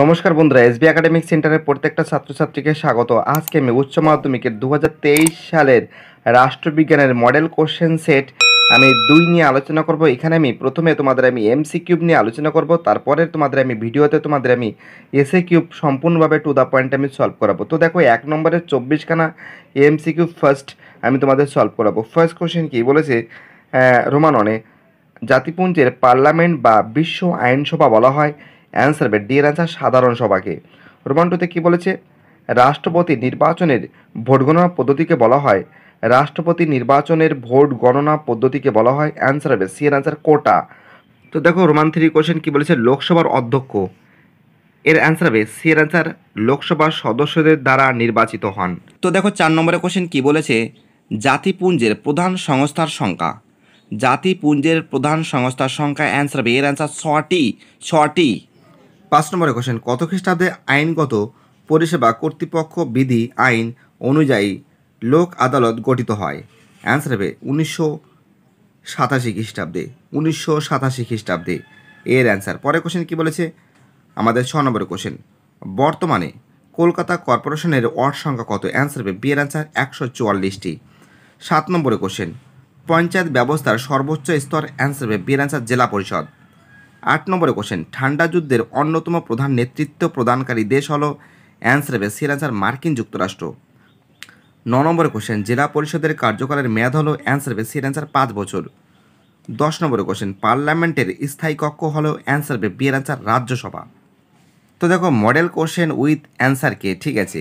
নমস্কার বন্ধুরা SB academic সেন্টারের প্রত্যেকটা ছাত্রছাত্রীকে স্বাগত আজকে আমি উচ্চ মাধ্যমিকের দু সালের রাষ্ট্রবিজ্ঞানের মডেল কোশ্চেন সেট আমি দুই নিয়ে আলোচনা করব এখানে আমি প্রথমে তোমাদের আমি এমসি কিউব নিয়ে আলোচনা করব তারপরে তোমাদের আমি ভিডিওতে তোমাদের আমি এসএ কিউব সম্পূর্ণভাবে টু দ্য পয়েন্ট আমি সলভ করাবো তো দেখো এক নম্বরের চব্বিশখানা এমসি কিউব ফার্স্ট আমি তোমাদের সলভ করাবো ফার্স্ট কোশ্চেন কি বলেছে রোমাননে জাতিপুঞ্জের পার্লামেন্ট বা বিশ্ব আইনসভা বলা হয় অ্যান্সার হবে ডি এর অ্যান্সার সাধারণ সভাকে রোমান টুতে কী বলেছে রাষ্ট্রপতি নির্বাচনের ভোট গণনা পদ্ধতিকে বলা হয় রাষ্ট্রপতি নির্বাচনের ভোট গণনা পদ্ধতিকে বলা হয় অ্যান্সার হবে সি এর অ্যান্সার কোটা তো দেখো রোমান থ্রি কোয়েশন কী বলেছে লোকসভার অধ্যক্ষ এর অ্যান্সার হবে সি এর অ্যান্সার লোকসভার সদস্যদের দ্বারা নির্বাচিত হন তো দেখো চার নম্বরের কোয়েশন কী বলেছে জাতিপুঞ্জের প্রধান সংস্থার সংখ্যা জাতিপুঞ্জের প্রধান সংস্থার সংখ্যা অ্যান্সার হবে এর অ্যান্সার ছটি ছটি পাঁচ নম্বরে কোশ্চেন কত খ্রিস্টাব্দে আইনগত পরিষেবা কর্তৃপক্ষ বিধি আইন অনুযায়ী লোক আদালত গঠিত হয় অ্যান্সার হবে উনিশশো সাতাশি খ্রিস্টাব্দে উনিশশো সাতাশি খ্রিস্টাব্দে এর অ্যান্সার পরে কোশ্চেন কী বলেছে আমাদের ছ নম্বরের কোশ্চেন বর্তমানে কলকাতা কর্পোরেশনের ওয়ার্ড সংখ্যা কত অ্যান্সার হবে বিয়ের অ্যান্সার একশো চুয়াল্লিশটি সাত নম্বরে কোশ্চেন পঞ্চায়েত ব্যবস্থার সর্বোচ্চ স্তর অ্যান্সার হবে বিয়ের অ্যান্সার জেলা পরিষদ আট নম্বরে কোশ্চেন ঠান্ডা যুদ্ধের অন্যতম প্রধান নেতৃত্ব প্রদানকারী দেশ হলো অ্যান্সার হবে সির মার্কিন যুক্তরাষ্ট্র ন নম্বরে কোশ্চেন জেলা পরিষদের কার্যকালের মেয়াদ হলো অ্যান্সার হবে সির পাঁচ বছর দশ নম্বরে কোশ্চেন পার্লামেন্টের স্থায়ী কক্ষ হলো অ্যান্সার হবে বিয়ের রাজ্যসভা তো দেখো মডেল কোশ্চেন উইথ অ্যান্সার কে ঠিক আছে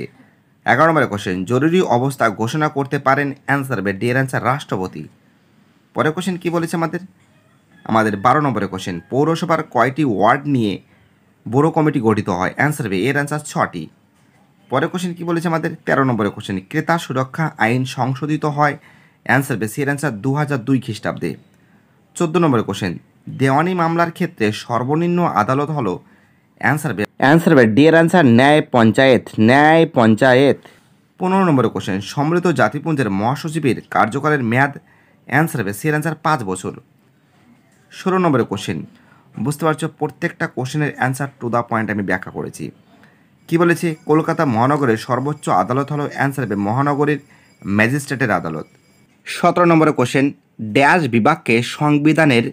এগারো নম্বরে কোশ্চেন জরুরি অবস্থা ঘোষণা করতে পারেন অ্যান্সার হবে ডি অ্যান্সার রাষ্ট্রপতি পরে কোশ্চেন কী বলেছে আমাদের আমাদের বারো নম্বরে কোশ্চেন পৌরসভার কয়টি ওয়ার্ড নিয়ে বড় কমিটি গঠিত হয় অ্যান্সার হবে এর অ্যান্সার ছটি পরের কোশ্চেন কী বলেছে আমাদের তেরো নম্বরে কোশ্চেন ক্রেতা সুরক্ষা আইন সংশোধিত হয় অ্যান্সার হবে এর অ্যান্সার দু হাজার দুই খ্রিস্টাব্দে চোদ্দো নম্বরে কোশ্চেন দেওয়ানি মামলার ক্ষেত্রে সর্বনিম্ন আদালত হল অ্যান্সার বে অ্যান্সার বে ডি এর অ্যান্সার ন্যায় পঞ্চায়েত ন্যায় পঞ্চায়েত পনেরো নম্বরে কোশ্চেন সমৃদ্ধ জাতিপুঞ্জের মহাসচিবের কার্যকালের মেয়াদ অ্যান্সার হবে সি অ্যান্সার পাঁচ বছর ষোলো নম্বরের কোশ্চেন বুঝতে পারছো প্রত্যেকটা কোশ্চেনের অ্যান্সার টু দ্য পয়েন্ট আমি ব্যাখ্যা করেছি কি বলেছে কলকাতা মহানগরের সর্বোচ্চ আদালত হলো অ্যান্সার হবে মহানগরীর ম্যাজিস্ট্রেটের আদালত সতেরো নম্বরের কোশ্চেন ড্যাশ বিভাগকে সংবিধানের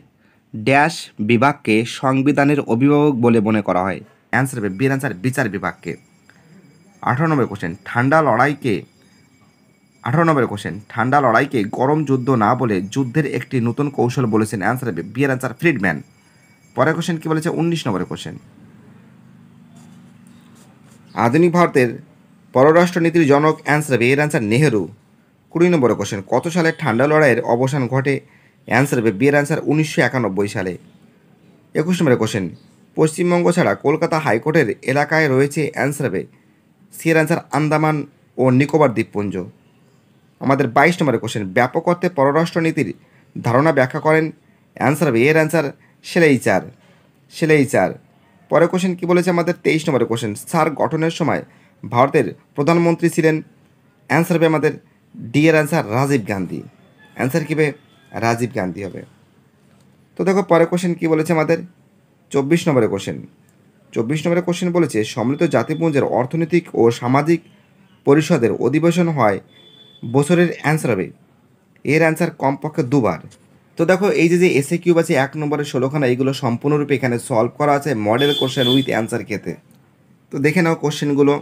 ড্যাশ বিভাগকে সংবিধানের অভিভাবক বলে মনে করা হয় অ্যান্সার হবে বীর অ্যান্সার বিচার বিভাগকে আঠারো নম্বরের কোশ্চেন ঠান্ডা লড়াইকে আঠারো নম্বরের কোশ্চেন ঠান্ডা লড়াইকে গরম যুদ্ধ না বলে যুদ্ধের একটি নতুন কৌশল বলেছেন অ্যান্সার বিয়ের অ্যান্সার ফ্রিডম্যান পরের কোশ্চেন কী বলেছে উনিশ নম্বরের কোশ্চেন আধুনিক ভারতের পররাষ্ট্রনীতির জনক অ্যান্সার হবে এর অ্যান্সার নেহেরু কুড়ি নম্বরের কোশ্চেন কত সালে ঠান্ডা লড়াইয়ের অবসান ঘটে অ্যান্সার হবে বিয়ের অ্যান্সার উনিশশো একানব্বই সালে একুশ নম্বরের কোশ্চেন পশ্চিমবঙ্গ ছাড়া কলকাতা হাইকোর্টের এলাকায় রয়েছে অ্যান্সার হবে সিয়ের অ্যান্সার আন্দামান ও নিকোবর দ্বীপপুঞ্জ আমাদের বাইশ নম্বরের কোশ্চেন ব্যাপক অর্থে পররাষ্ট্রনীতির ধারণা ব্যাখ্যা করেন অ্যান্সার হবে এর অ্যান্সার সেলাই চার সেলাই চার পরের কোশ্চেন কী বলেছে আমাদের তেইশ নম্বরের কোশ্চেন সার গঠনের সময় ভারতের প্রধানমন্ত্রী ছিলেন অ্যান্সার হবে আমাদের ডি এর অ্যান্সার রাজীব গান্ধী অ্যান্সার কী হবে রাজীব গান্ধী হবে তো দেখো পরের কোশ্চেন কী বলেছে আমাদের চব্বিশ নম্বরের কোশ্চেন চব্বিশ নম্বরের কোশ্চেন বলেছে সম্মিলিত জাতিপুঞ্জের অর্থনৈতিক ও সামাজিক পরিষদের অধিবেশন হয় বছরের অ্যান্সার হবে এর অ্যান্সার কমপক্ষে দুবার তো দেখো এই যে যে এসে কিউব আছে এক নম্বরের ষোলোখানা এইগুলো সম্পূর্ণরূপে এখানে সলভ করা আছে মডেল কোশ্চেন উইথ অ্যান্সার খেতে তো দেখে নাও কোশ্চেনগুলো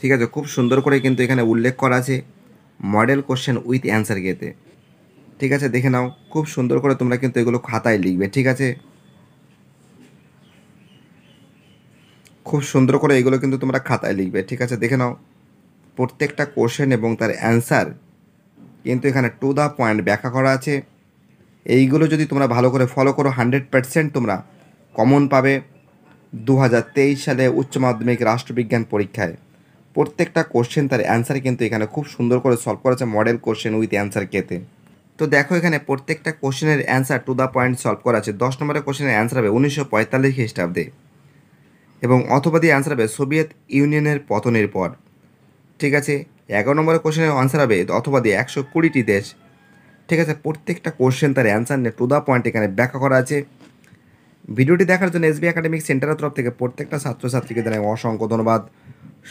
ঠিক আছে খুব সুন্দর করে কিন্তু এখানে উল্লেখ করা আছে মডেল কোশ্চেন উইথ অ্যান্সার খেতে ঠিক আছে দেখে নাও খুব সুন্দর করে তোমরা কিন্তু এগুলো খাতায় লিখবে ঠিক আছে খুব সুন্দর করে এগুলো কিন্তু তোমরা খাতায় লিখবে ঠিক আছে দেখে নাও প্রত্যেকটা কোশ্চেন এবং তার অ্যান্সার কিন্তু এখানে টু দ্য পয়েন্ট ব্যাখ্যা করা আছে এইগুলো যদি তোমরা ভালো করে ফলো করো হান্ড্রেড পারসেন্ট তোমরা কমন পাবে দু সালে উচ্চ মাধ্যমিক রাষ্ট্রবিজ্ঞান পরীক্ষায় প্রত্যেকটা কোশ্চেন তার অ্যান্সার কিন্তু এখানে খুব সুন্দর করে সলভ করেছে মডেল কোশ্চেন উইথ অ্যান্সার কেতে তো দেখো এখানে প্রত্যেকটা কোশ্চেনের answer to the point solve করা আছে দশ নম্বরের কোশ্চেনের অ্যান্সার হবে উনিশশো পঁয়তাল্লিশ খ্রিস্টাব্দে এবং অথবা দিয়ে অ্যান্সার হবে সোভিয়েত ইউনিয়নের পতনের পর ঠিক আছে এগারো নম্বরের কোশ্চেনের অ্যান্সার হবে অথবা দিয়ে একশো কুড়িটি দেশ ঠিক আছে প্রত্যেকটা কোশ্চেন তার অ্যান্সার নিয়ে টু দ্য পয়েন্ট এখানে ব্যাখ্যা করা আছে ভিডিওটি দেখার জন্য এসবি একাডেমিক সেন্টারের তরফ থেকে প্রত্যেকটা ছাত্রছাত্রীকে জানাই অসংখ্য ধন্যবাদ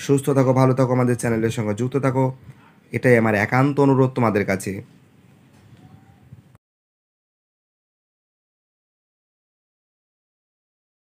সুস্থ থাকো ভালো থাকো আমাদের চ্যানেলের সঙ্গে যুক্ত থাকো এটাই আমার একান্ত অনুরোধ তোমাদের কাছে